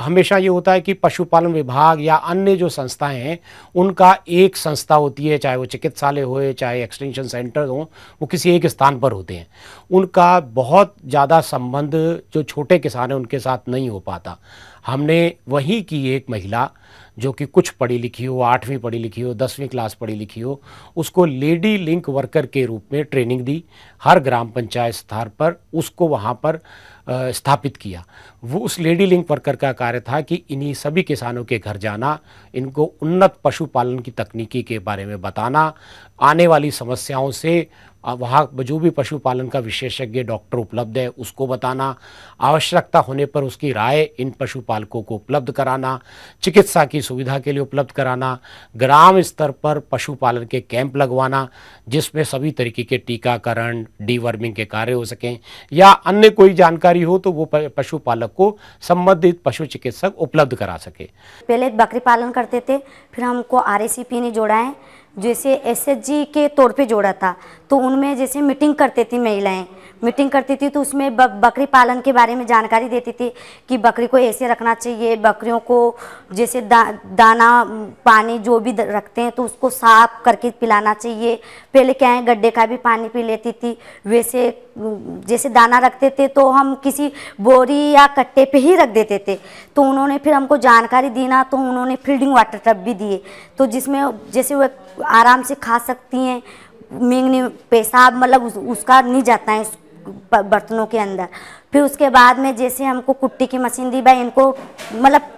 हमेशा ये होता है कि पशुपालन विभाग या अन्य जो संस्थाएं हैं उनका एक संस्था होती है चाहे वो चिकित्सालय हो चाहे एक्सटेंशन सेंटर हों वो किसी एक स्थान पर होते हैं उनका बहुत ज़्यादा संबंध जो छोटे किसान हैं उनके साथ नहीं हो पाता हमने वहीं की एक महिला जो कि कुछ पढ़ी लिखी हो आठवीं पढ़ी लिखी हो दसवीं क्लास पढ़ी लिखी हो उसको लेडी लिंक वर्कर के रूप में ट्रेनिंग दी हर ग्राम पंचायत स्तर पर उसको वहाँ पर स्थापित किया वो उस लेडी लिंक वर्कर का कार्य था कि इन्हीं सभी किसानों के घर जाना इनको उन्नत पशुपालन की तकनीकी के बारे में बताना आने वाली समस्याओं से वहाँ जो भी पशुपालन का विशेषज्ञ डॉक्टर उपलब्ध है उसको बताना आवश्यकता होने पर उसकी राय इन पशुपालकों को उपलब्ध कराना चिकित्सा की सुविधा के लिए उपलब्ध कराना ग्राम स्तर पर पशुपालन के कैंप लगवाना जिसमें सभी तरीके के टीकाकरण डीवर्मिंग के कार्य हो सकें या अन्य कोई जानकारी हो तो वो पशुपालक को संबंधित पशु चिकित्सक उपलब्ध करा सके पहले बकरी पालन करते थे फिर हमको आर ने जोड़ा है जैसे एसएचजी के तौर पे जोड़ा था तो उनमें जैसे मीटिंग करते थे महिलाएं मीटिंग करती थी तो उसमें बकरी पालन के बारे में जानकारी देती थी कि बकरी को ऐसे रखना चाहिए बकरियों को जैसे दा, दाना पानी जो भी रखते हैं तो उसको साफ करके पिलाना चाहिए पहले क्या है गड्ढे का भी पानी पी लेती थी वैसे जैसे दाना रखते थे तो हम किसी बोरी या कट्टे पे ही रख देते थे तो उन्होंने फिर हमको जानकारी दी ना तो उन्होंने फील्डिंग वाटर टब भी दिए तो जिसमें जैसे वह आराम से खा सकती हैं मेंगने पेशाब मतलब उस, उसका नहीं जाता है बर्तनों के अंदर फिर उसके बाद में जैसे हमको कुट्टी की मशीन दी भाई इनको मतलब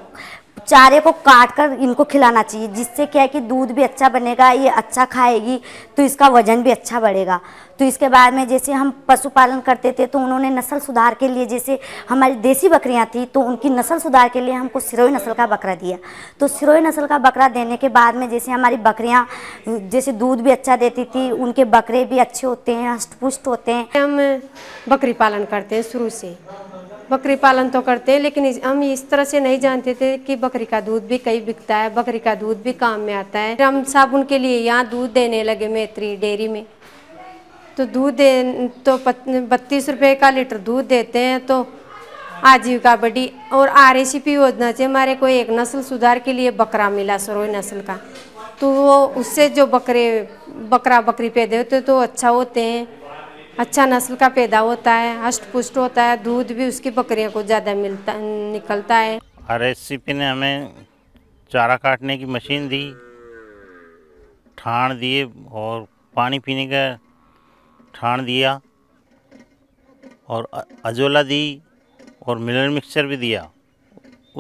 चारे को काट कर इनको खिलाना चाहिए जिससे क्या है कि दूध भी अच्छा बनेगा ये अच्छा खाएगी तो इसका वजन भी अच्छा बढ़ेगा तो इसके बाद में जैसे हम पशुपालन करते थे तो उन्होंने नस्ल सुधार के लिए जैसे हमारी देसी बकरियां थी तो उनकी नस्ल सुधार के लिए हमको सिरोई नस्ल का बकरा दिया तो सिरोई नस्ल का बकरा देने के बाद में जैसे हमारी बकरियाँ जैसे दूध भी अच्छा देती थी उनके बकरे भी अच्छे होते हैं हष्ट पुष्ट होते हैं हम बकरी पालन करते हैं शुरू से बकरी पालन तो करते हैं लेकिन हम इस तरह से नहीं जानते थे कि बकरी का दूध भी कहीं बिकता है बकरी का दूध भी काम में आता है हम साबुन के लिए यहाँ दूध देने लगे मैत्री डेयरी में तो दूध दे तो बत्तीस रुपये का लीटर दूध देते हैं तो आजीविका बडी और आर ए सी पी योजना से हमारे को एक नस्ल सुधार के लिए बकरा मिला सरोई नस्ल का तो वो उससे जो बकरे बकरा बकरी पैदे होते तो अच्छा होते हैं अच्छा नस्ल का पैदा होता है हष्ट पुष्ट होता है दूध भी उसकी बकरियों को ज़्यादा मिलता निकलता है आर एस ने हमें चारा काटने की मशीन दी ठाण दिए और पानी पीने का ठाण दिया और अजोला दी और मिलर मिक्सचर भी दिया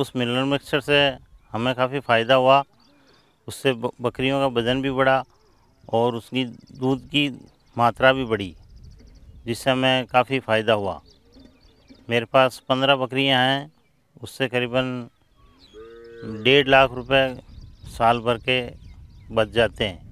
उस मिलर मिक्सचर से हमें काफ़ी फ़ायदा हुआ उससे बकरियों का वज़न भी बढ़ा और उसकी दूध की मात्रा भी बढ़ी जिससे हमें काफ़ी फ़ायदा हुआ मेरे पास पंद्रह बकरियां हैं उससे करीबन डेढ़ लाख रुपए साल भर के बच जाते हैं